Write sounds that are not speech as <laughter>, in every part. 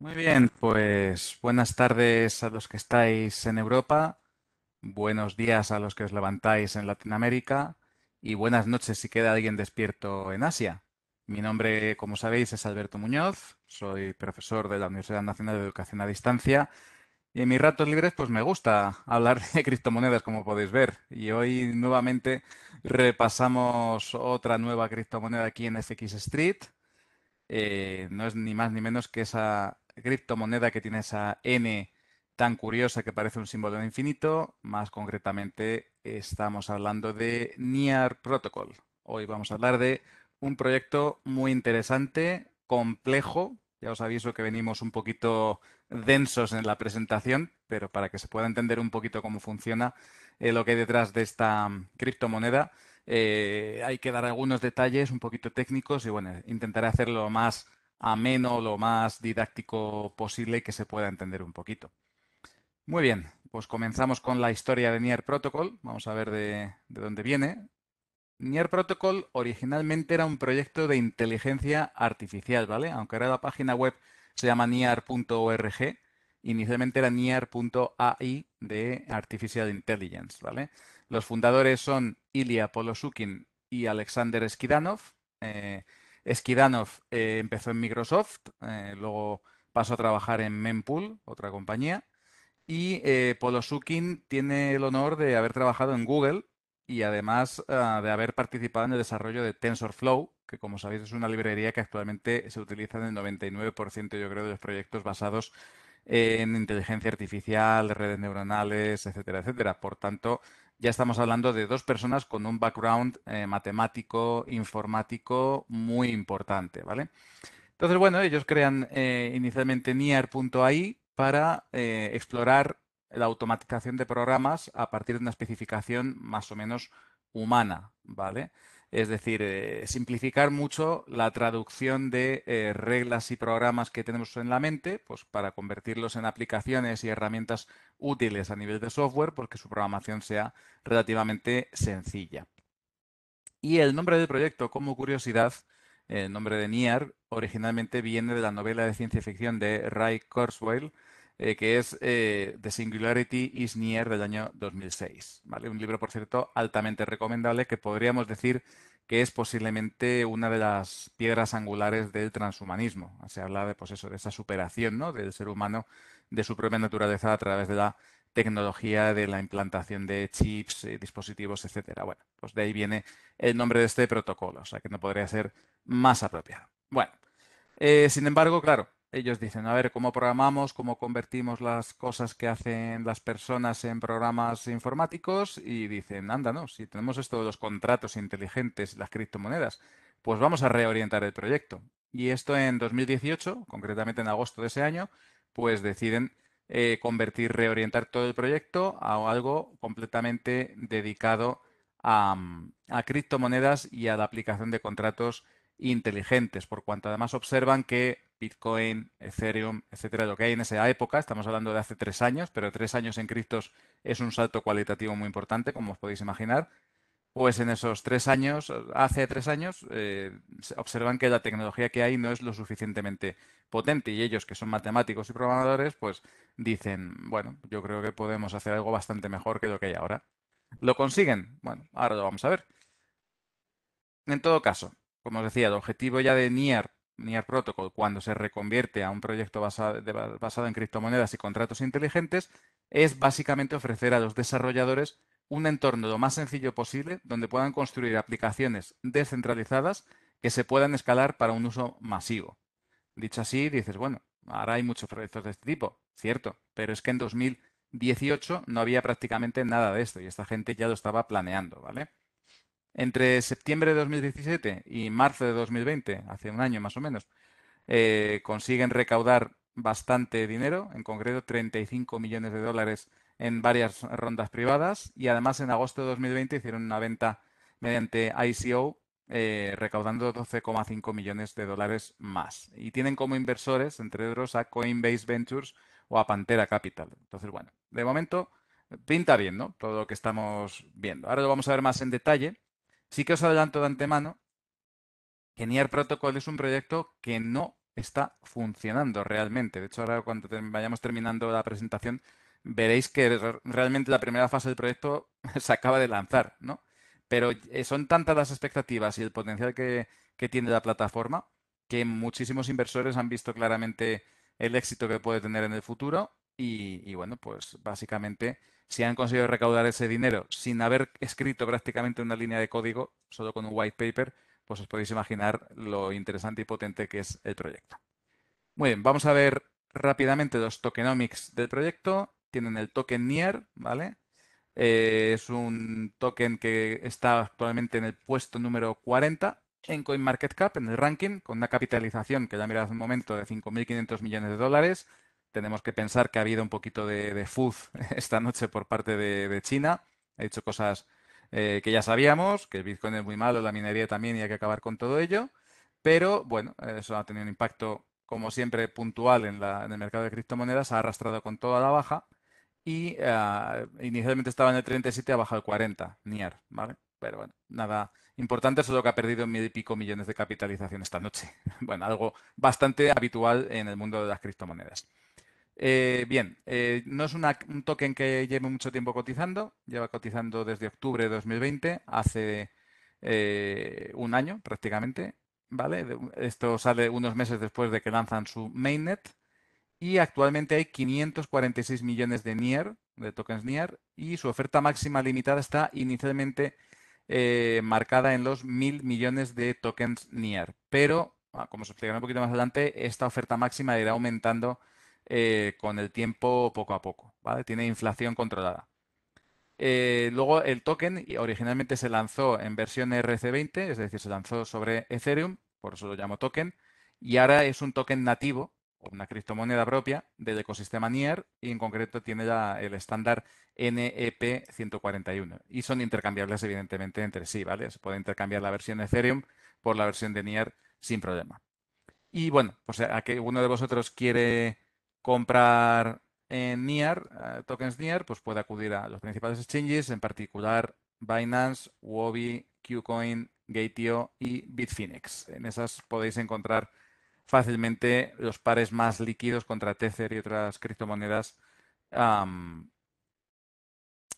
Muy bien, pues buenas tardes a los que estáis en Europa, buenos días a los que os levantáis en Latinoamérica y buenas noches si queda alguien despierto en Asia. Mi nombre, como sabéis, es Alberto Muñoz, soy profesor de la Universidad Nacional de Educación a Distancia y en mis ratos libres pues me gusta hablar <laughs> de criptomonedas como podéis ver y hoy nuevamente repasamos otra nueva criptomoneda aquí en FX Street. Eh, no es ni más ni menos que esa criptomoneda que tiene esa N tan curiosa que parece un símbolo de infinito. Más concretamente, estamos hablando de NIAR Protocol. Hoy vamos a hablar de un proyecto muy interesante, complejo. Ya os aviso que venimos un poquito densos en la presentación, pero para que se pueda entender un poquito cómo funciona eh, lo que hay detrás de esta criptomoneda, eh, hay que dar algunos detalles un poquito técnicos y bueno, intentaré hacerlo más ameno, lo más didáctico posible y que se pueda entender un poquito. Muy bien, pues comenzamos con la historia de Nier Protocol. Vamos a ver de, dónde viene. Nier Protocol originalmente era un proyecto de inteligencia artificial, ¿vale? Aunque ahora la página web se llama niar.org, inicialmente era niar.ai de Artificial Intelligence, ¿vale? Los fundadores son Ilya Polosukin y Alexander Skidanov. Eh, Skidanov eh, empezó en Microsoft, eh, luego pasó a trabajar en Mempool, otra compañía, y polo eh, Polosukin tiene el honor de haber trabajado en Google y además ah, de haber participado en el desarrollo de TensorFlow, que como sabéis es una librería que actualmente se utiliza en el 99% yo creo de los proyectos basados en inteligencia artificial, redes neuronales, etcétera, etcétera. Por tanto, ya estamos hablando de dos personas con un background eh, matemático, informático muy importante, ¿vale? Entonces, bueno, ellos crean eh, inicialmente Near.ai para eh, explorar la automatización de programas a partir de una especificación más o menos humana, ¿vale? Es decir, eh, simplificar mucho la traducción de eh, reglas y programas que tenemos en la mente, pues, para convertirlos en aplicaciones y herramientas útiles a nivel de software, porque su programación sea relativamente sencilla. Y el nombre del proyecto, como curiosidad, el nombre de NIAR originalmente viene de la novela de ciencia ficción de Ray Kurzweil, eh, que es eh, The Singularity is Near del año 2006. ¿vale? Un libro, por cierto, altamente recomendable que podríamos decir que es posiblemente una de las piedras angulares del transhumanismo. Se habla de, pues eso, esa superación del ser humano, de su propia naturaleza a través de la tecnología de la implantación de chips, eh, dispositivos, etcétera. Bueno, pues de ahí viene el nombre de este protocolo, o sea que no podría ser más apropiado. Bueno, sin embargo, claro, ellos dicen, a ver, ¿cómo programamos? ¿Cómo convertimos las cosas que hacen las personas en programas informáticos? Y dicen, anda, si tenemos esto de los contratos inteligentes, las criptomonedas, pues vamos a reorientar el proyecto. Y esto en 2018, concretamente en agosto de ese año, pues deciden eh, convertir, reorientar todo el proyecto a algo completamente dedicado a, a criptomonedas y a la aplicación de contratos inteligentes, por cuanto además observan que Bitcoin, Ethereum, etcétera, lo que hay en esa época, estamos hablando de hace tres años, pero tres años en criptos es un salto cualitativo muy importante, como os podéis imaginar. Pues en esos tres años, hace tres años, eh, observan que la tecnología que hay no es lo suficientemente potente y ellos que son matemáticos y programadores, pues dicen, bueno, yo creo que podemos hacer algo bastante mejor que lo que hay ahora. ¿Lo consiguen? Bueno, ahora lo vamos a ver. En todo caso, como os decía, el objetivo ya de NIAR Protocol, cuando se reconvierte a un proyecto basado, basado en criptomonedas y contratos inteligentes, es básicamente ofrecer a los desarrolladores un entorno lo más sencillo posible donde puedan construir aplicaciones descentralizadas que se puedan escalar para un uso masivo. Dicho así, dices, bueno, ahora hay muchos proyectos de este tipo, cierto, pero es que en 2018 no había prácticamente nada de esto y esta gente ya lo estaba planeando, ¿vale? Entre septiembre de 2017 y marzo de 2020, hace un año más o menos, eh, consiguen recaudar bastante dinero, en concreto 35 millones de dólares en varias rondas privadas y además en agosto de 2020 hicieron una venta mediante ICO eh, recaudando 12,5 millones de dólares más. Y tienen como inversores, entre otros, a Coinbase Ventures o a Pantera Capital. Entonces, bueno, de momento pinta bien, ¿no? Todo lo que estamos viendo. Ahora lo vamos a ver más en detalle. Sí que os adelanto de antemano que Nier Protocol es un proyecto que no está funcionando realmente. De hecho, ahora cuando vayamos terminando la presentación, veréis que realmente la primera fase del proyecto <laughs> se acaba de lanzar, ¿no? Pero eh, son tantas las expectativas y el potencial que, tiene la plataforma que muchísimos inversores han visto claramente el éxito que puede tener en el futuro y bueno, pues básicamente si han conseguido recaudar ese dinero sin haber escrito prácticamente una línea de código, solo con un white paper, pues os podéis imaginar lo interesante y potente que es el proyecto. Muy bien, vamos a ver rápidamente los tokenomics del proyecto. Tienen el token NIER, ¿vale? Eh, es un token que está actualmente en el puesto número 40 en CoinMarketCap, en el ranking, con una capitalización que ya mirad hace un momento de 5.500 millones de dólares, tenemos que pensar que ha habido un poquito de, de fuz <laughs> esta noche por parte de, China. Ha dicho cosas eh, que ya sabíamos, que el Bitcoin es muy malo, la minería también y hay que acabar con todo ello. Pero bueno, eso ha tenido un impacto, como siempre, puntual en, el mercado de criptomonedas. Ha arrastrado con toda la baja y ah, inicialmente estaba en el 37, ha bajado al 40, NIAR, ¿vale? Pero bueno, nada importante, solo que ha perdido mil y pico millones de capitalización esta noche. <laughs> Bueno, algo bastante habitual en el mundo de las criptomonedas. Eh, bien, eh, no es un token que lleve mucho tiempo cotizando, lleva cotizando desde octubre de 2020, hace eh, un año prácticamente, ¿vale? Esto sale unos meses después de que lanzan su mainnet y actualmente hay 546 millones de NIER, de tokens NIER, y su oferta máxima limitada está inicialmente marcada en los 1.000 millones de tokens NIER, pero, ah, como se explicará un poquito más adelante, esta oferta máxima irá aumentando eh, con el tiempo poco a poco, ¿vale? Tiene inflación controlada. Eh, luego el token originalmente se lanzó en versión RC20, es decir, se lanzó sobre Ethereum, por eso lo llamo token, y ahora es un token nativo, una criptomoneda propia del ecosistema NIER y en concreto tiene ya el estándar NEP 141. Y son intercambiables evidentemente entre sí, ¿vale? Se puede intercambiar la versión Ethereum por la versión de NIER sin problema. Y bueno, pues a que uno de vosotros quiere comprar en NIAR, eh, tokens NIAR, pues puede acudir a los principales exchanges, en particular Binance, Huobi, Qcoin, Gateio y Bitfinex. En esas podéis encontrar fácilmente los pares más líquidos contra Tether y otras criptomonedas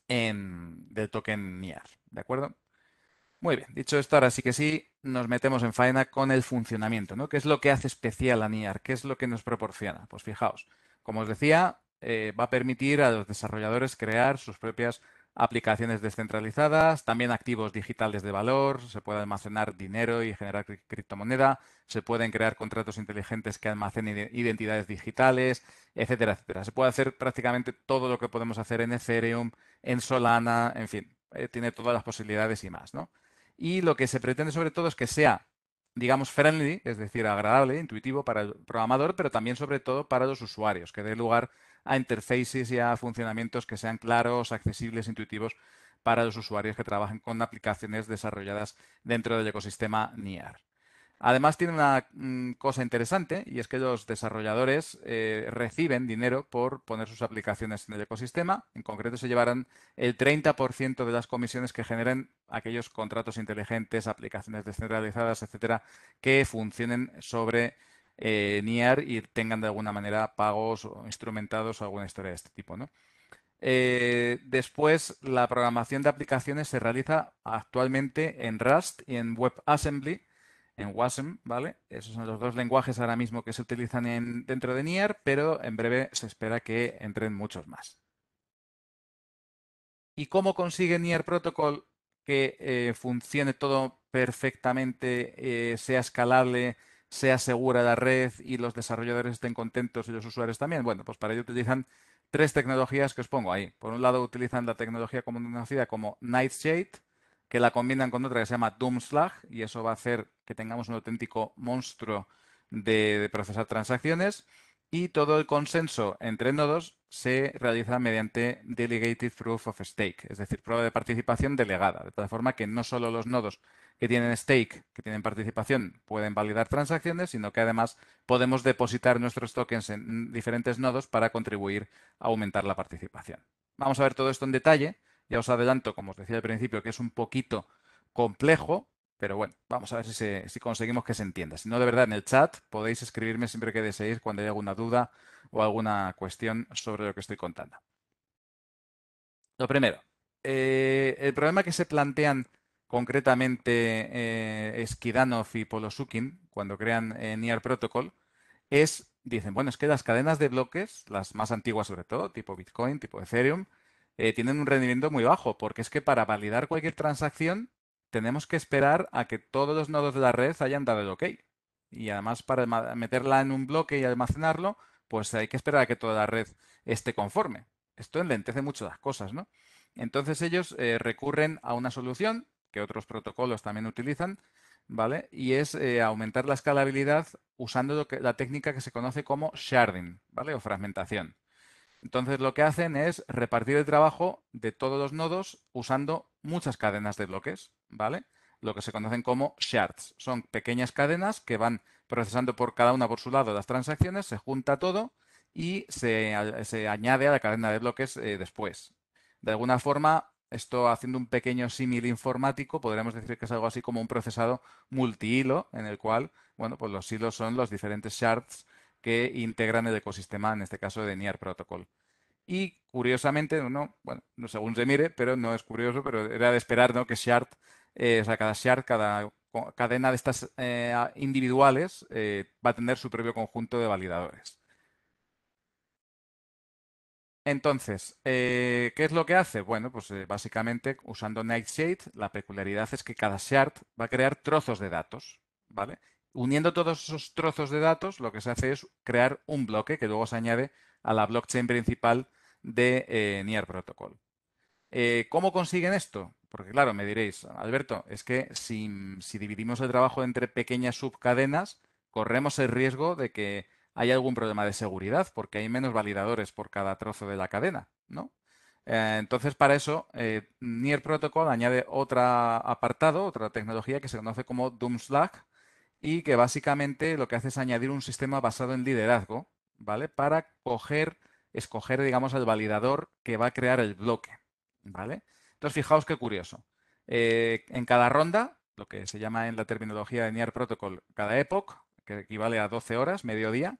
en, del token NIAR. ¿De acuerdo? Muy bien, dicho esto, ahora sí que sí, nos metemos en faena con el funcionamiento, ¿no? ¿Qué es lo que hace especial a NIAR? ¿Qué es lo que nos proporciona? Pues fijaos, como os decía, eh, va a permitir a los desarrolladores crear sus propias aplicaciones descentralizadas, también activos digitales de valor, se puede almacenar dinero y generar criptomoneda, se pueden crear contratos inteligentes que almacenen identidades digitales, etcétera, etcétera. Se puede hacer prácticamente todo lo que podemos hacer en Ethereum, en Solana, en fin, eh, tiene todas las posibilidades y más, ¿no? y lo que se pretende sobre todo es que sea, digamos, friendly, es decir, agradable, intuitivo para el programador, pero también sobre todo para los usuarios, que dé lugar a interfaces y a funcionamientos que sean claros, accesibles, intuitivos para los usuarios que trabajen con aplicaciones desarrolladas dentro del ecosistema NIAR. Además, tiene una mm, cosa interesante y es que los desarrolladores eh, reciben dinero por poner sus aplicaciones en el ecosistema. En concreto, se llevarán el 30% de las comisiones que generen aquellos contratos inteligentes, aplicaciones descentralizadas, etcétera, que funcionen sobre eh, NIAR y tengan de alguna manera pagos o instrumentados o alguna historia de este tipo. Eh, después, la programación de aplicaciones se realiza actualmente en Rust y en WebAssembly en WASM, ¿vale? Esos son los dos lenguajes ahora mismo que se utilizan dentro de NIAR, pero en breve se espera que entren muchos más. ¿Y cómo consigue NIAR Protocol que eh, funcione todo perfectamente, eh, sea escalable, sea segura la red y los desarrolladores estén contentos y los usuarios también? Bueno, pues para ello utilizan tres tecnologías que os pongo ahí. Por un lado utilizan la tecnología conocida como Nightshade, que la combinan con otra que se llama Doomslag y eso va a hacer que tengamos un auténtico monstruo de, procesar transacciones y todo el consenso entre nodos se realiza mediante Delegated Proof of Stake, es decir, prueba de participación delegada, de tal forma que no solo los nodos que tienen stake, que tienen participación, pueden validar transacciones, sino que además podemos depositar nuestros tokens en diferentes nodos para contribuir a aumentar la participación. Vamos a ver todo esto en detalle ya os adelanto, como os decía al principio, que es un poquito complejo, pero bueno, vamos a ver si, conseguimos que se entienda. Si no, de verdad, en el chat podéis escribirme siempre que deseéis cuando haya alguna duda o alguna cuestión sobre lo que estoy contando. Lo primero, eh, el problema que se plantean concretamente eh, Skidanov y Polosukin cuando crean eh, Near Protocol es, dicen, bueno, es que las cadenas de bloques, las más antiguas sobre todo, tipo Bitcoin, tipo Ethereum, eh, tienen un rendimiento muy bajo, porque es que para validar cualquier transacción tenemos que esperar a que todos los nodos de la red hayan dado el OK. Y además para meterla en un bloque y almacenarlo, pues hay que esperar a que toda la red esté conforme. Esto enlentece mucho las cosas, ¿no? Entonces ellos eh, recurren a una solución que otros protocolos también utilizan, ¿vale? Y es eh, aumentar la escalabilidad usando la técnica que se conoce como sharding, ¿vale? O fragmentación. Entonces lo que hacen es repartir el trabajo de todos los nodos usando muchas cadenas de bloques, ¿vale? Lo que se conocen como shards. Son pequeñas cadenas que van procesando por cada una por su lado las transacciones, se junta todo y se, añade a la cadena de bloques eh, después. De alguna forma, esto haciendo un pequeño símil informático, podríamos decir que es algo así como un procesado multihilo, en el cual, bueno, pues los hilos son los diferentes shards que integran el ecosistema, en este caso de NIAR Protocol. Y curiosamente, no bueno, según se mire, pero no es curioso, pero era de esperar ¿no? que Shard, eh, o sea, cada Shard, cada cadena de estas eh, individuales eh, va a tener su propio conjunto de validadores. Entonces, ¿qué es lo que hace? Bueno, pues básicamente usando Nightshade, la peculiaridad es que cada shard va a crear trozos de datos, ¿vale? Uniendo todos esos trozos de datos, lo que se hace es crear un bloque que luego se añade a la blockchain principal de eh, Nier Protocol. Eh, ¿Cómo consiguen esto? Porque claro, me diréis, Alberto, es que si, dividimos el trabajo entre pequeñas subcadenas, corremos el riesgo de que haya algún problema de seguridad, porque hay menos validadores por cada trozo de la cadena, ¿no? Eh, entonces, para eso, Nier Protocol añade otro apartado, otra tecnología que se conoce como Doomslag, y que básicamente lo que hace es añadir un sistema basado en liderazgo, ¿vale? Para coger, escoger, digamos, al validador que va a crear el bloque, ¿vale? Entonces, fijaos qué curioso. Eh, en cada ronda, lo que se llama en la terminología de Near Protocol, cada epoch, que equivale a 12 horas, mediodía,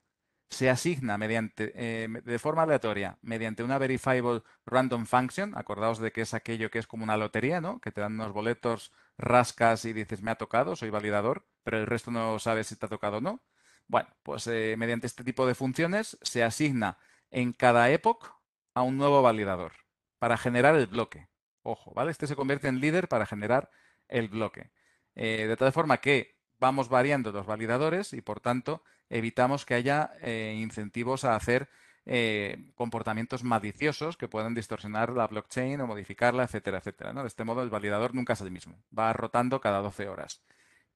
se asigna mediante, eh, de forma aleatoria mediante una verifiable random function. Acordaos de que es aquello que es como una lotería, ¿no? Que te dan unos boletos rascas y dices, me ha tocado, soy validador, pero el resto no sabe si te ha tocado o no. Bueno, pues eh, mediante este tipo de funciones se asigna en cada época a un nuevo validador para generar el bloque. Ojo, ¿vale? Este se convierte en líder para generar el bloque. Eh, de tal forma que vamos variando los validadores y, por tanto, evitamos que haya eh, incentivos a hacer eh, comportamientos maliciosos que puedan distorsionar la blockchain o modificarla, etcétera, etcétera. De este modo, el validador nunca es el mismo, va rotando cada 12 horas.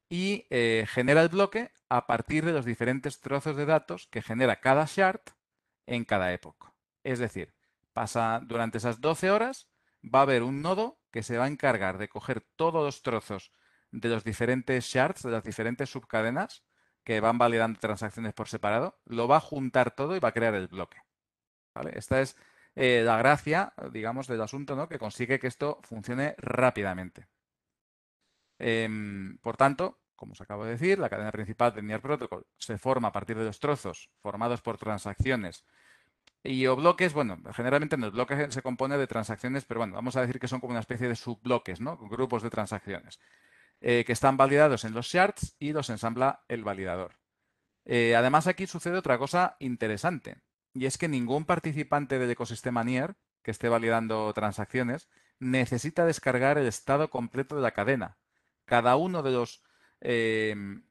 Y eh, genera el bloque a partir de los diferentes trozos de datos que genera cada shard en cada época. Es decir, pasa durante esas 12 horas, va a haber un nodo que se va a encargar de coger todos los trozos de los diferentes shards, de las diferentes subcadenas, que van validando transacciones por separado, lo va a juntar todo y va a crear el bloque. Esta es eh, la gracia, digamos, del asunto, ¿no? que consigue que esto funcione rápidamente. Em, por tanto, como os acabo de decir, la cadena principal del Near Protocol se forma a partir de los trozos formados por transacciones y o bloques, bueno, generalmente en los bloques se compone de transacciones, pero bueno, vamos a decir que son como una especie de subbloques, ¿no? Grupos de transacciones. Eh, que están validados en los shards y los ensambla el validador. Eh, además, aquí sucede otra cosa interesante, y es que ningún participante del ecosistema NIER que esté validando transacciones necesita descargar el estado completo de la cadena. Cada uno de los, em,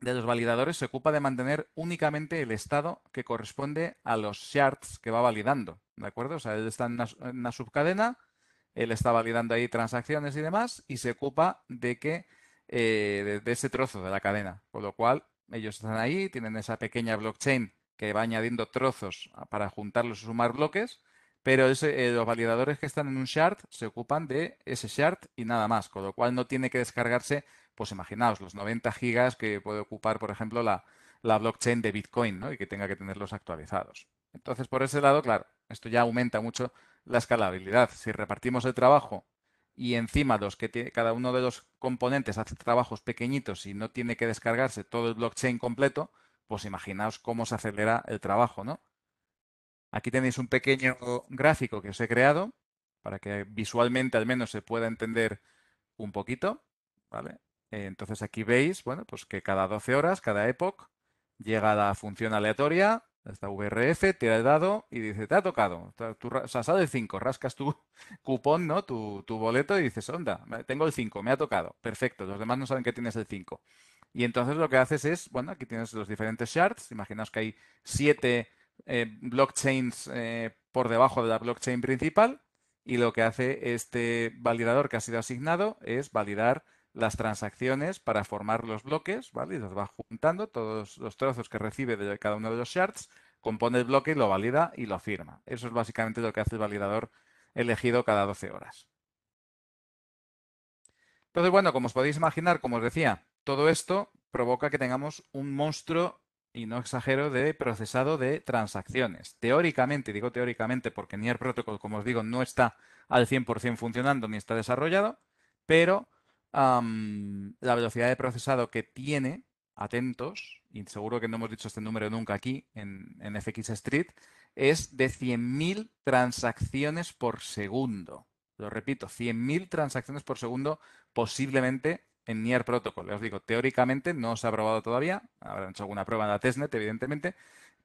de los validadores se ocupa de mantener únicamente el estado que corresponde a los shards que va validando. ¿De acuerdo? O sea, él está en en una subcadena él está validando ahí transacciones y demás, y se ocupa de que eh, de, ese trozo de la cadena. Con lo cual, ellos están ahí, tienen esa pequeña blockchain que va añadiendo trozos para juntarlos y sumar bloques, pero ese, eh, los validadores que están en un shard se ocupan de ese shard y nada más, con lo cual no tiene que descargarse, pues imaginaos, los 90 gigas que puede ocupar, por ejemplo, la, la blockchain de Bitcoin ¿no? y que tenga que tenerlos actualizados. Entonces, por ese lado, claro, esto ya aumenta mucho la escalabilidad. Si repartimos el trabajo y encima dos que cada uno de los componentes hace trabajos pequeñitos y no tiene que descargarse todo el blockchain completo, pues imaginaos cómo se acelera el trabajo, ¿no? Aquí tenéis un pequeño gráfico que os he creado para que visualmente al menos se pueda entender un poquito, ¿vale? Eh, entonces aquí veis, bueno, pues que cada 12 horas, cada época llega la función aleatoria, esta VRF te ha dado y dice, te ha tocado. Tú, o sea, sale el 5, rascas tu <laughs> cupón, ¿no? Tu, boleto y dices, onda, tengo el 5, me ha tocado. Perfecto, los demás no saben que tienes el 5. Y entonces lo que haces es, bueno, aquí tienes los diferentes shards. Imaginaos que hay 7 eh, blockchains eh, por debajo de la blockchain principal. Y lo que hace este validador que ha sido asignado es validar las transacciones para formar los bloques, ¿vale? Y los va juntando, todos los trozos que recibe de cada uno de los shards, compone el bloque lo valida y lo firma. Eso es básicamente lo que hace el validador elegido cada 12 horas. Entonces, bueno, como os podéis imaginar, como os decía, todo esto provoca que tengamos un monstruo, y no exagero, de procesado de transacciones. Teóricamente, digo teóricamente porque Nier Protocol, como os digo, no está al 100% funcionando ni está desarrollado, pero la velocidad de procesado que tiene, atentos, y seguro que no hemos dicho este número nunca aquí en, FX Street, es de 100.000 transacciones por segundo. Lo repito, 100.000 transacciones por segundo posiblemente en Near Protocol. Os digo, teóricamente no se ha probado todavía, habrán hecho alguna prueba en la testnet, evidentemente,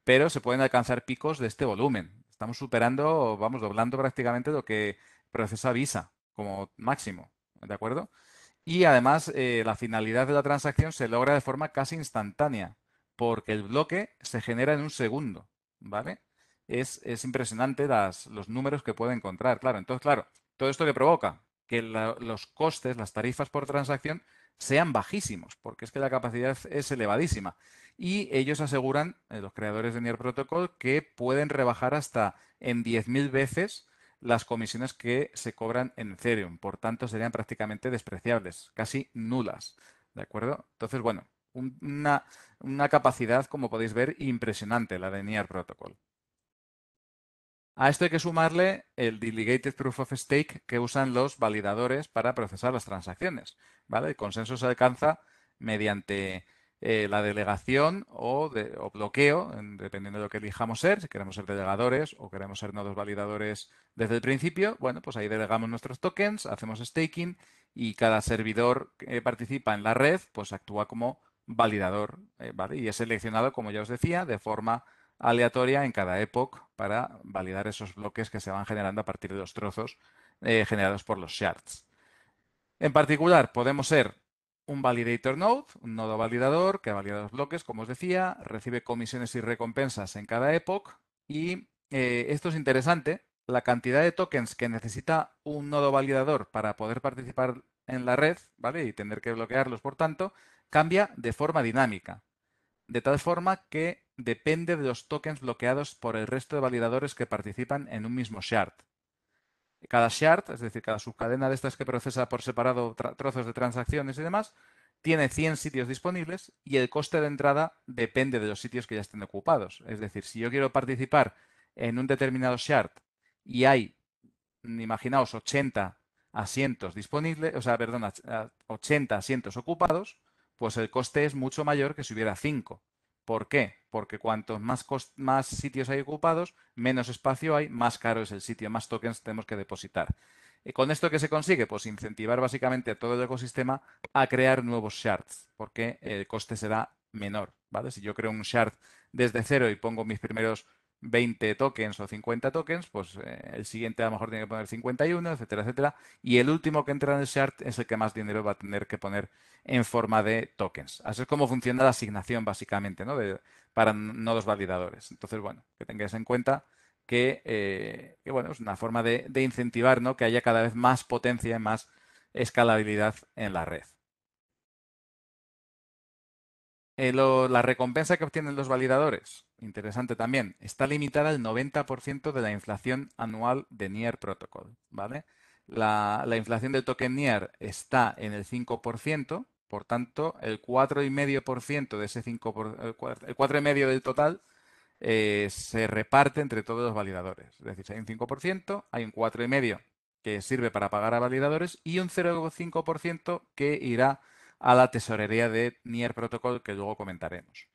pero se pueden alcanzar picos de este volumen. Estamos superando, vamos doblando prácticamente lo que procesa Visa como máximo, ¿de acuerdo? Y además, eh, la finalidad de la transacción se logra de forma casi instantánea, porque el bloque se genera en un segundo, ¿vale? Es, impresionante los números que puede encontrar, claro. Entonces, claro, todo esto que provoca que los costes, las tarifas por transacción sean bajísimos, porque es que la capacidad es elevadísima. Y ellos aseguran, eh, los creadores de Near Protocol, que pueden rebajar hasta en 10.000 veces las comisiones que se cobran en Ethereum. Por tanto, serían prácticamente despreciables, casi nulas. ¿De acuerdo? Entonces, bueno, una, una capacidad, como podéis ver, impresionante la de Near Protocol. A esto hay que sumarle el Delegated Proof of Stake que usan los validadores para procesar las transacciones. ¿vale? El consenso se alcanza mediante eh, la delegación o, de, bloqueo, dependiendo de lo que elijamos ser, si queremos ser delegadores o queremos ser nodos validadores desde el principio, bueno, pues ahí delegamos nuestros tokens, hacemos staking y cada servidor que participa en la red, pues actúa como validador, eh, Y es seleccionado, como ya os decía, de forma aleatoria en cada época para validar esos bloques que se van generando a partir de los trozos eh, generados por los shards. En particular, podemos ser un validator node, un nodo validador que valida los bloques, como os decía, recibe comisiones y recompensas en cada época y eh, esto es interesante, la cantidad de tokens que necesita un nodo validador para poder participar en la red, ¿vale? Y tener que bloquearlos, por tanto, cambia de forma dinámica, de tal forma que depende de los tokens bloqueados por el resto de validadores que participan en un mismo shard cada shard, es decir, cada subcadena de estas que procesa por separado trozos de transacciones y demás, tiene 100 sitios disponibles y el coste de entrada depende de los sitios que ya estén ocupados. Es decir, si yo quiero participar en un determinado shard y hay, mm, imaginaos, 80 asientos disponibles, o sea, perdón, 80 asientos ocupados, pues el coste es mucho mayor que si hubiera 5. ¿Por qué? Porque cuanto más, sitios hay ocupados, menos espacio hay, más caro es el sitio, más tokens tenemos que depositar. ¿Y con esto qué se consigue? Pues incentivar básicamente a todo el ecosistema a crear nuevos shards, porque el coste será menor. ¿vale? Si yo creo un shard desde cero y pongo mis primeros 20 tokens o 50 tokens, pues eh, el siguiente a lo mejor tiene que poner 51, etcétera, etcétera. Y el último que entra en el shard es el que más dinero va a tener que poner en forma de tokens. Así es como funciona la asignación básicamente, ¿no? De, para nodos validadores. Entonces, bueno, que tengáis en cuenta eh, que, bueno, es una forma de, de, incentivar, ¿no? Que haya cada vez más potencia y más escalabilidad en la red. Eh, la recompensa que obtienen los validadores, interesante también, está limitada al 90% de la inflación anual de Nier Protocol. ¿vale? La, inflación del token Nier está en el 5%, por tanto, el 4,5% de ese 5 el medio del total eh, se reparte entre todos los validadores. Es decir, hay un 5%, hay un 4,5% que sirve para pagar a validadores y un 0,5% que irá a la tesorería de Nier Protocol, que luego comentaremos.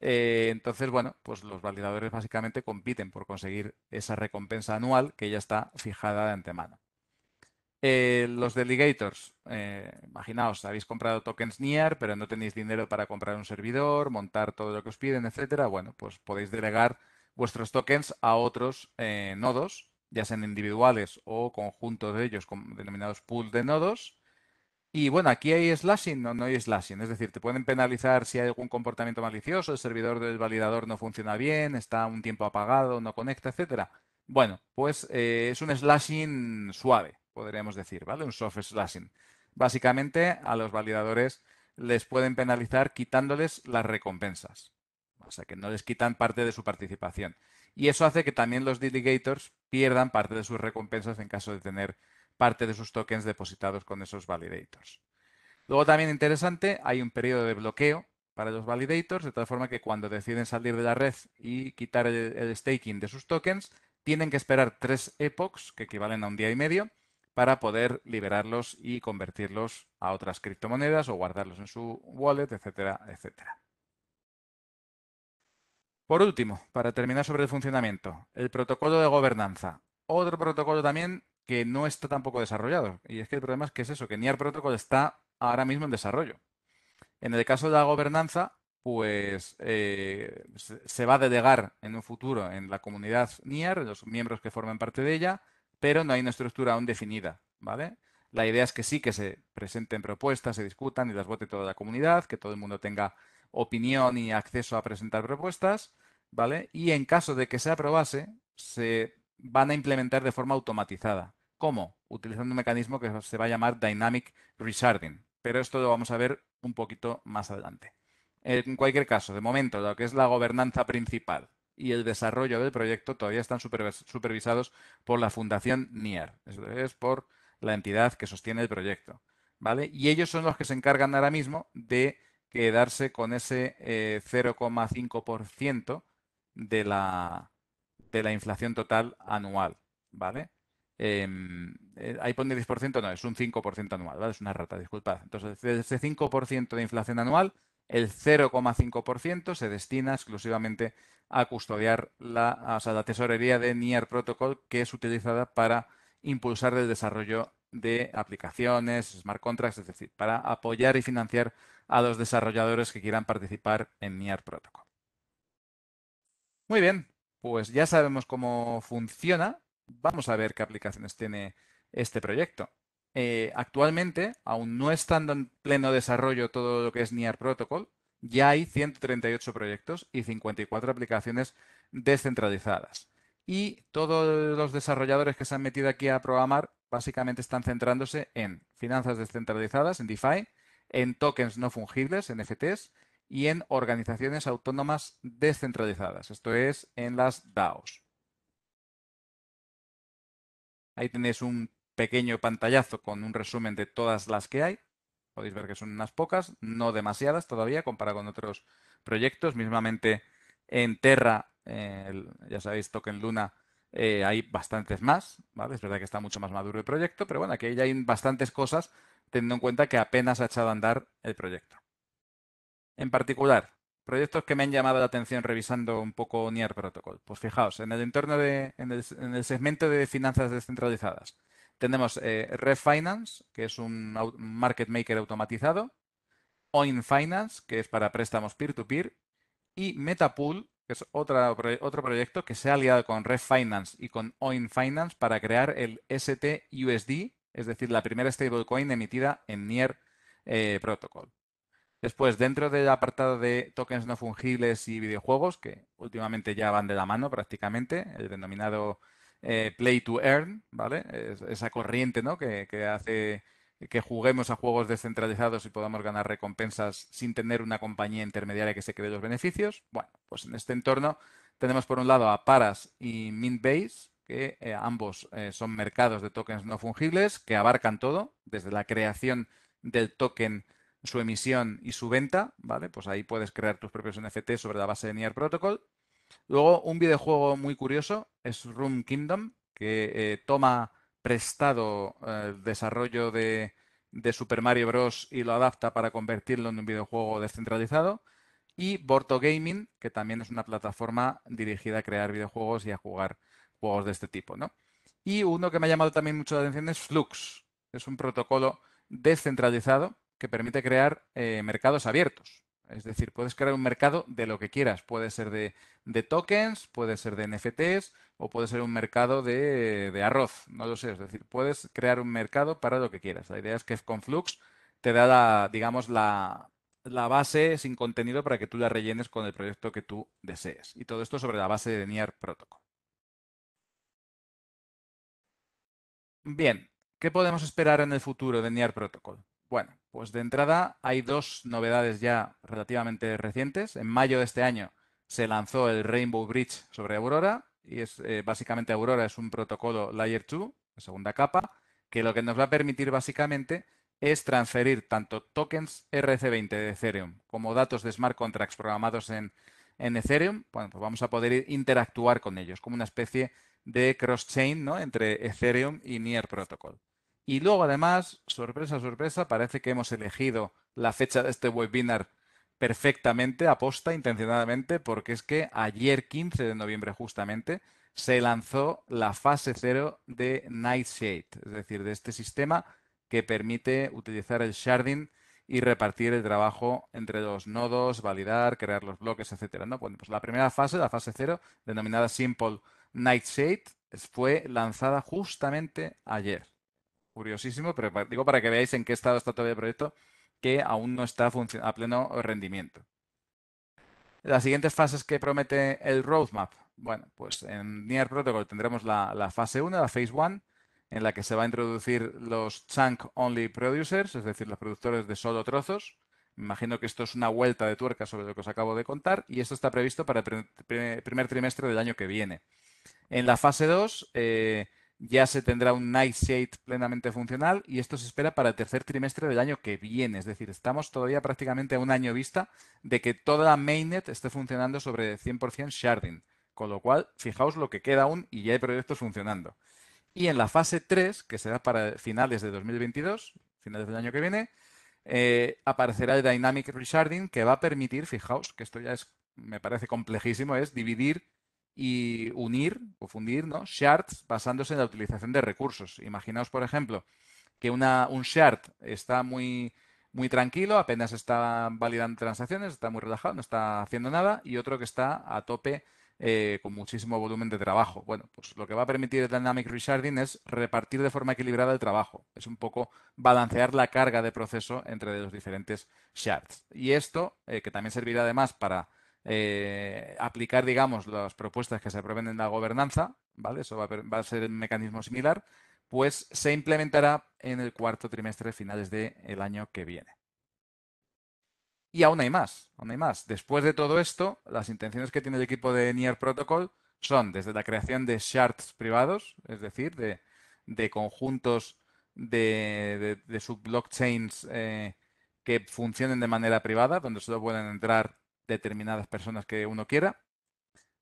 Eh, entonces, bueno, pues los validadores básicamente compiten por conseguir esa recompensa anual que ya está fijada de antemano. Eh, los delegators, eh, imaginaos, habéis comprado tokens Nier... pero no tenéis dinero para comprar un servidor, montar todo lo que os piden, etcétera. Bueno, pues podéis delegar vuestros tokens a otros nodos, ya sean individuales o conjuntos de ellos, denominados pool de nodos, y bueno, aquí hay slashing o no, hay slashing. Es decir, te pueden penalizar si hay algún comportamiento malicioso, el servidor del validador no funciona bien, está un tiempo apagado, no conecta, etcétera. Bueno, pues eh, es un slashing suave, podríamos decir, ¿vale? Un soft slashing. Básicamente, a los validadores les pueden penalizar quitándoles las recompensas. O sea, que no les quitan parte de su participación. Y eso hace que también los delegators pierdan parte de sus recompensas en caso de tener parte de sus tokens depositados con esos validators. Luego también interesante, hay un periodo de bloqueo para los validators, de tal forma que cuando deciden salir de la red y quitar el, staking de sus tokens, tienen que esperar tres epochs, que equivalen a un día y medio, para poder liberarlos y convertirlos a otras criptomonedas o guardarlos en su wallet, etcétera, etcétera. Por último, para terminar sobre el funcionamiento, el protocolo de gobernanza. Otro protocolo también que no está tampoco desarrollado. Y es que el problema es que es eso, que NIAR Protocol está ahora mismo en desarrollo. En el caso de la gobernanza, pues eh, se va a delegar en un futuro en la comunidad NIAR, los miembros que formen parte de ella, pero no hay una estructura aún definida, ¿vale? La idea es que sí, que se presenten propuestas, se discutan y las vote toda la comunidad, que todo el mundo tenga opinión y acceso a presentar propuestas, ¿vale? Y en caso de que se aprobase, se van a implementar de forma automatizada. ¿Cómo? Utilizando un mecanismo que se va a llamar Dynamic Resharding. Pero esto lo vamos a ver un poquito más adelante. En cualquier caso, de momento, lo que es la gobernanza principal y el desarrollo del proyecto todavía están supervisados por la Fundación Nier. es por la entidad que sostiene el proyecto. ¿vale? Y ellos son los que se encargan ahora mismo de quedarse con ese 0,5% eh, de la, de la inflación total anual, ¿vale? Em, eh, ahí pone 10%, no, es un 5% anual, ¿vale? Es una rata, disculpad. Entonces, de ese 5% de inflación anual, el 0,5% se destina exclusivamente a custodiar la, la tesorería de Near Protocol, que es utilizada para impulsar el desarrollo de aplicaciones, smart contracts, es decir, para apoyar y financiar a los desarrolladores que quieran participar en NIAR Protocol. Muy bien, pues ya sabemos cómo funciona. Vamos a ver qué aplicaciones tiene este proyecto. Eh, actualmente, aún no estando en pleno desarrollo todo lo que es NIAR Protocol, ya hay 138 proyectos y 54 aplicaciones descentralizadas. Y todos los desarrolladores que se han metido aquí a programar básicamente están centrándose en finanzas descentralizadas, en DeFi, en tokens no fungibles, en FT's, y en organizaciones autónomas descentralizadas, esto es, en las DAOs. Ahí tenéis un pequeño pantallazo con un resumen de todas las que hay. Podéis ver que son unas pocas, no demasiadas todavía, comparado con otros proyectos. Mismamente en Terra, eh, ya sabéis, Token Luna, eh, hay bastantes más, ¿vale? Es verdad que está mucho más maduro el proyecto, pero bueno, aquí ya hay bastantes cosas teniendo en cuenta que apenas ha echado a andar el proyecto en particular, proyectos que me han llamado la atención revisando un poco NIR Protocol. Pues fijaos, en el entorno de, en el, segmento de finanzas descentralizadas, tenemos eh, Refinance, que es un market maker automatizado, Oin Finance, que es para préstamos peer-to-peer, y Metapool, que es otra, otro proyecto que se ha aliado con Refinance y con Oin Finance para crear el STUSD, es decir, la primera stablecoin emitida en NIR eh, Protocol. Después, dentro del apartado de tokens no fungibles y videojuegos, que últimamente ya van de la mano prácticamente, el denominado eh, Play to Earn, ¿vale? esa corriente ¿no? que, hace que juguemos a juegos descentralizados y podamos ganar recompensas sin tener una compañía intermediaria que se quede los beneficios. Bueno, pues en este entorno tenemos por un lado a Paras y Mintbase, que eh, ambos eh, son mercados de tokens no fungibles que abarcan todo, desde la creación del token su emisión y su venta, ¿vale? Pues ahí puedes crear tus propios NFT sobre la base de Nier Protocol. Luego, un videojuego muy curioso es Room Kingdom, que eh, toma prestado el eh, desarrollo de, Super Mario Bros. y lo adapta para convertirlo en un videojuego descentralizado. Y Borto Gaming, que también es una plataforma dirigida a crear videojuegos y a jugar juegos de este tipo, ¿no? Y uno que me ha llamado también mucho la atención es Flux. Es un protocolo descentralizado que permite crear eh, mercados abiertos. Es decir, puedes crear un mercado de lo que quieras. Puede ser de, tokens, puede ser de NFTs o puede ser un mercado de, arroz. No lo sé. Es decir, puedes crear un mercado para lo que quieras. La idea es que con Flux te da, la, digamos, la, base sin contenido para que tú la rellenes con el proyecto que tú desees. Y todo esto sobre la base de NIAR Protocol. Bien, ¿qué podemos esperar en el futuro de niar Protocol? Bueno, pues de entrada hay dos novedades ya relativamente recientes. En mayo de este año se lanzó el Rainbow Bridge sobre Aurora y es eh, básicamente Aurora es un protocolo Layer 2, la segunda capa, que lo que nos va a permitir básicamente es transferir tanto tokens RC20 de Ethereum como datos de smart contracts programados en, Ethereum. Bueno, pues vamos a poder interactuar con ellos como una especie de cross-chain ¿no? entre Ethereum y Near Protocol. Y luego, además, sorpresa, sorpresa, parece que hemos elegido la fecha de este webinar perfectamente, aposta, intencionadamente, porque es que ayer, 15 de noviembre, justamente, se lanzó la fase cero de Nightshade, es decir, de este sistema que permite utilizar el sharding y repartir el trabajo entre los nodos, validar, crear los bloques, etcétera. pues la primera fase, la fase cero, denominada Simple Nightshade, fue lanzada justamente ayer curiosísimo, pero digo para que veáis en qué estado está todavía el proyecto, que aún no está a pleno rendimiento. Las siguientes fases que promete el roadmap. Bueno, pues en Near Protocol tendremos la, fase 1, la phase 1, en la que se va a introducir los chunk only producers, es decir, los productores de solo trozos. imagino que esto es una vuelta de tuerca sobre lo que os acabo de contar y esto está previsto para el primer trimestre del año que viene. En la fase 2, ya se tendrá un Nightshade plenamente funcional y esto se espera para el tercer trimestre del año que viene. Es decir, estamos todavía prácticamente a un año vista de que toda la mainnet esté funcionando sobre 100% sharding. Con lo cual, fijaos lo que queda aún y ya hay proyectos funcionando. Y en la fase 3, que será para finales de 2022, finales del año que viene, eh, aparecerá el Dynamic Resharding que va a permitir, fijaos, que esto ya es, me parece complejísimo, es dividir y unir o fundir ¿no? shards basándose en la utilización de recursos. Imaginaos, por ejemplo, que una, un shard está muy, muy tranquilo, apenas está validando transacciones, está muy relajado, no está haciendo nada, y otro que está a tope eh, con muchísimo volumen de trabajo. Bueno, pues lo que va a permitir el Dynamic Resharding es repartir de forma equilibrada el trabajo. Es un poco balancear la carga de proceso entre los diferentes shards. Y esto, eh, que también servirá además para eh, aplicar, digamos, las propuestas que se proponen en la gobernanza, ¿vale? Eso va a, ser un mecanismo similar, pues se implementará en el cuarto trimestre, finales del el año que viene. Y aún hay más, aún hay más. Después de todo esto, las intenciones que tiene el equipo de Near Protocol son desde la creación de shards privados, es decir, de, conjuntos de, subblockchains eh, que funcionen de manera privada, donde solo pueden entrar determinadas personas que uno quiera.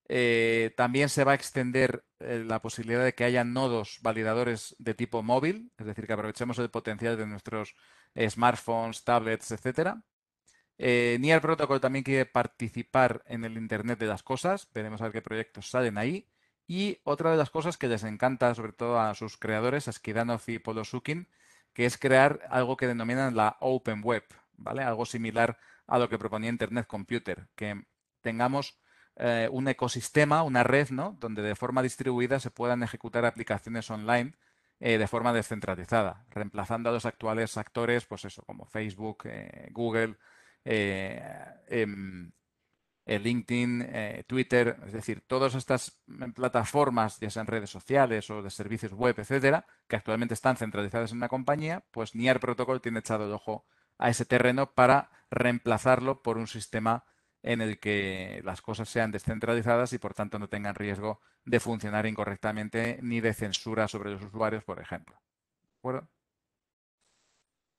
Eh, también se va a extender eh, la posibilidad de que haya nodos validadores de tipo móvil, es decir, que aprovechemos el potencial de nuestros smartphones, tablets, etc. Eh, Near Protocol también quiere participar en el Internet de las cosas. Veremos a ver qué proyectos salen ahí. Y otra de las cosas que les encanta, sobre todo a sus creadores, a Skidanov y Polosukin, que es crear algo que denominan la Open Web, ¿vale? Algo similar a lo que proponía Internet Computer, que tengamos eh, un ecosistema, una red, ¿no? Donde de forma distribuida se puedan ejecutar aplicaciones online eh, de forma descentralizada, reemplazando a los actuales actores, pues eso, como Facebook, eh, Google, em, LinkedIn, Twitter, es decir, todas estas mm, plataformas, ya sean redes sociales o de servicios web, etcétera, que actualmente están centralizadas en una compañía, pues NIAR Protocol tiene echado el ojo a ese terreno para reemplazarlo por un sistema en el que las cosas sean descentralizadas y por tanto no tengan riesgo de funcionar incorrectamente ni de censura sobre los usuarios, por ejemplo. ¿De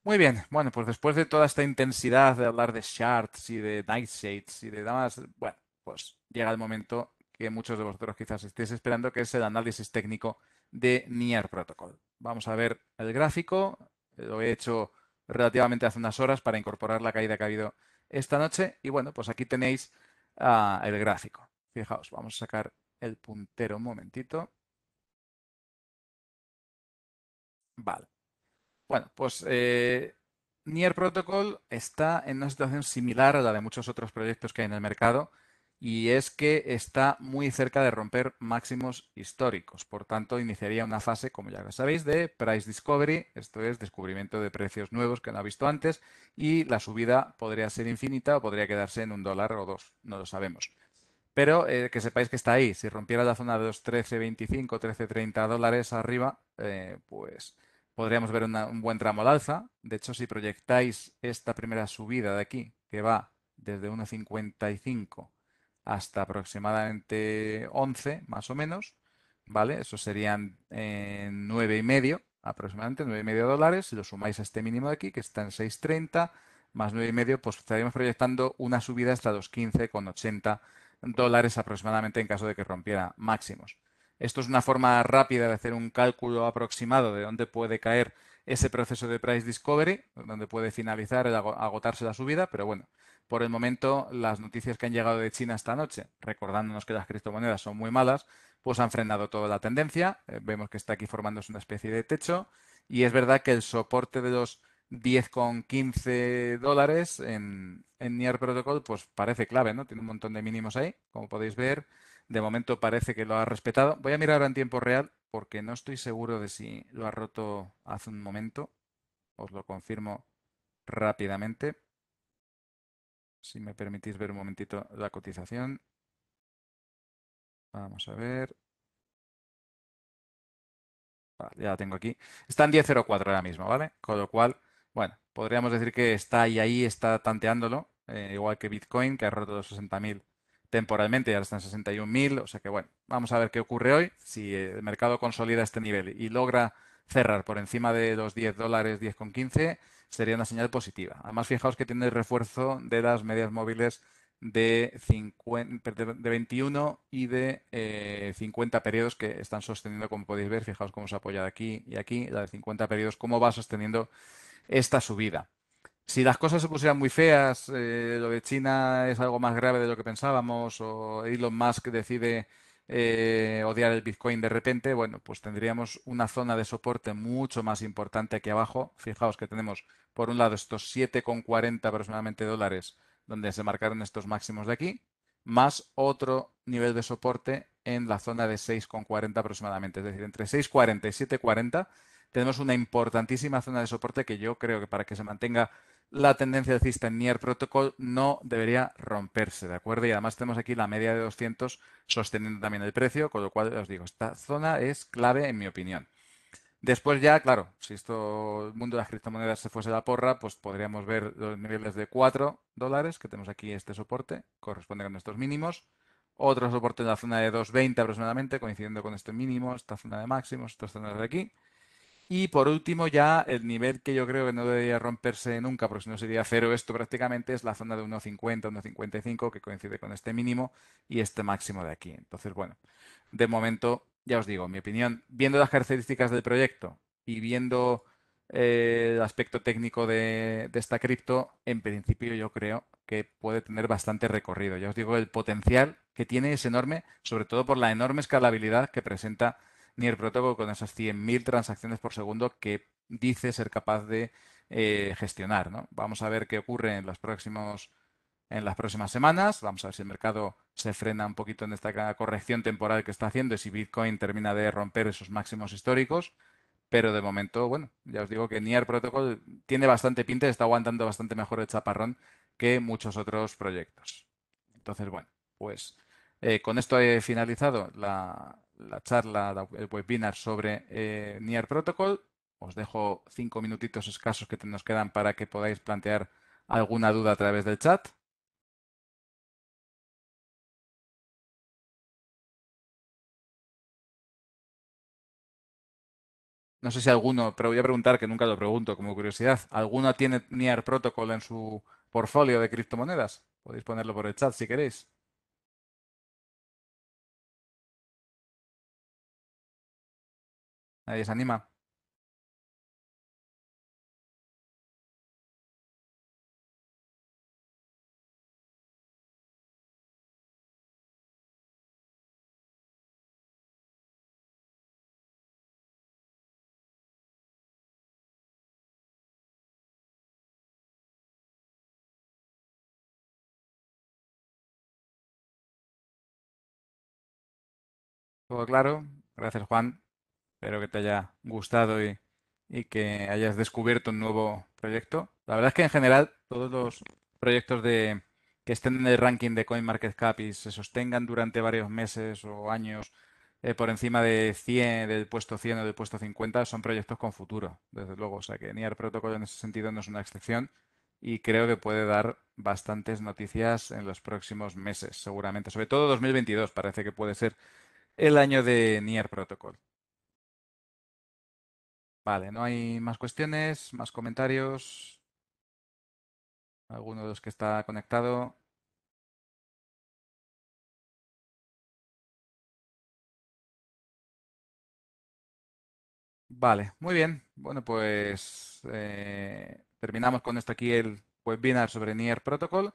Muy bien, bueno, pues después de toda esta intensidad de hablar de shards y de nightshades y de demás, bueno, pues llega el momento que muchos de vosotros quizás estéis esperando, que es el análisis técnico de Near Protocol. Vamos a ver el gráfico, lo he hecho relativamente hace unas horas para incorporar la caída que ha habido esta noche. Y bueno, pues aquí tenéis ah, el gráfico. Fijaos, vamos a sacar el puntero un momentito. Vale. Bueno, pues eh, Nier Protocol está en una situación similar a la de muchos otros proyectos que hay en el mercado y es que está muy cerca de romper máximos históricos. Por tanto, iniciaría una fase, como ya lo sabéis, de price discovery, esto es descubrimiento de precios nuevos que no ha visto antes, y la subida podría ser infinita o podría quedarse en un dólar o dos, no lo sabemos. Pero eh, que sepáis que está ahí. Si rompiera la zona de los 13,25, 13,30 dólares arriba, eh, pues podríamos ver un buen tramo de alza. De hecho, si proyectáis esta primera subida de aquí, que va desde 1,55 hasta aproximadamente 11, más o menos, ¿vale? Eso serían 9,5 eh, y medio, aproximadamente nueve y medio dólares. Si lo sumáis a este mínimo de aquí, que está en 6.30, más 9,5, y medio, pues estaríamos proyectando una subida hasta los 15,80 dólares aproximadamente en caso de que rompiera máximos. Esto es una forma rápida de hacer un cálculo aproximado de dónde puede caer ese proceso de price discovery, donde puede finalizar, el agotarse la subida, pero bueno, por el momento las noticias que han llegado de China esta noche, recordándonos que las criptomonedas son muy malas, pues han frenado toda la tendencia, eh, vemos que está aquí formándose una especie de techo y es verdad que el soporte de los 10,15 dólares en, en Protocol, pues parece clave, ¿no? Tiene un montón de mínimos ahí, como podéis ver. De momento parece que lo ha respetado. Voy a mirar ahora en tiempo real porque no estoy seguro de si lo ha roto hace un momento. Os lo confirmo rápidamente. Si me permitís ver un momentito la cotización. Vamos a ver. ya la tengo aquí. Está en 10.04 ahora mismo, ¿vale? Con lo cual, bueno, podríamos decir que está ahí, ahí, está tanteándolo. Eh, igual que Bitcoin, que ha roto los 60.000 temporalmente, ya están 61.000, o sea que bueno, vamos a ver qué ocurre hoy, si el mercado consolida este nivel y logra cerrar por encima de los 10 dólares, 10,15, sería una señal positiva. Además, fijaos que tiene el refuerzo de las medias móviles de, 21 y de 50 eh, periodos que están sosteniendo, como podéis ver, fijaos cómo se apoya apoyado aquí y aquí, la de 50 periodos, cómo va sosteniendo esta subida si las cosas se pusieran muy feas, eh, lo de China es algo más grave de lo que pensábamos, o Elon Musk decide eh, odiar el Bitcoin de repente, bueno, pues tendríamos una zona de soporte mucho más importante aquí abajo. Fijaos que tenemos, por un lado, estos 7,40 aproximadamente dólares, donde se marcaron estos máximos de aquí, más otro nivel de soporte en la zona de 6,40 aproximadamente. Es decir, entre 6,40 y 7,40 tenemos una importantísima zona de soporte que yo creo que para que se mantenga la tendencia alcista en Near Protocol no debería romperse, ¿de acuerdo? Y además tenemos aquí la media de 200 sosteniendo también el precio, con lo cual os digo, esta zona es clave en mi opinión. Después ya, claro, si esto, el mundo de las criptomonedas se fuese la porra, pues podríamos ver los niveles de 4 dólares, que tenemos aquí este soporte, corresponde con nuestros mínimos. Otro soporte en la zona de 2.20 aproximadamente, coincidiendo con este mínimo, esta zona de máximos, estas zonas de aquí. Y por último, ya el nivel que yo creo que no debería romperse nunca, porque si no sería cero esto prácticamente, es la zona de 1,50, 1,55, que coincide con este mínimo y este máximo de aquí. Entonces, bueno, de momento, ya os digo, mi opinión, viendo las características del proyecto y viendo eh, el aspecto técnico de, de esta cripto, en principio yo creo que puede tener bastante recorrido. Ya os digo, el potencial que tiene es enorme, sobre todo por la enorme escalabilidad que presenta ni Protocol protocolo con esas 100.000 transacciones por segundo que dice ser capaz de eh, gestionar. Vamos a ver qué ocurre en los próximos en las próximas semanas. Vamos a ver si el mercado se frena un poquito en esta corrección temporal que está haciendo y si Bitcoin termina de romper esos máximos históricos. Pero de momento, bueno, ya os digo que Nier Protocol tiene bastante pinta y está aguantando bastante mejor el chaparrón que muchos otros proyectos. Entonces, bueno, pues eh, con esto he finalizado la, charla, el webinar sobre eh, NIAR Protocol. Os dejo cinco minutitos escasos que nos quedan para que podáis plantear alguna duda a través del chat. No sé si alguno, pero voy a preguntar, que nunca lo pregunto como curiosidad. ¿Alguno tiene NIAR Protocol en su portfolio de criptomonedas? Podéis ponerlo por el chat si queréis. Nadie se anima. Todo claro. Gracias, Juan. Espero que te haya gustado y, que hayas descubierto un nuevo proyecto. La verdad es que en general todos los proyectos que estén en el ranking de CoinMarketCap y se sostengan durante varios meses o años eh, por encima de del puesto 100 o del puesto 50, son proyectos con futuro, desde luego. O sea que NIAR Protocol en ese sentido no es una excepción y creo que puede dar bastantes noticias en los próximos meses, seguramente. Sobre todo 2022 parece que puede ser el año de NIAR Protocol. Vale, no hay más cuestiones, más comentarios. Alguno de los que está conectado. Vale, muy bien. Bueno, pues eh, terminamos con esto aquí el webinar sobre Nier Protocol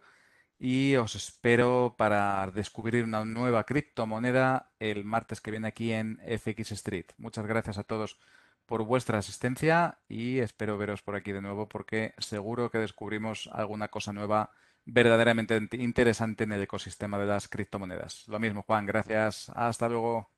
y os espero para descubrir una nueva criptomoneda el martes que viene aquí en FX Street. Muchas gracias a todos por vuestra asistencia y espero veros por aquí de nuevo porque seguro que descubrimos alguna cosa nueva verdaderamente interesante en el ecosistema de las criptomonedas. Lo mismo, Juan, gracias. Hasta luego.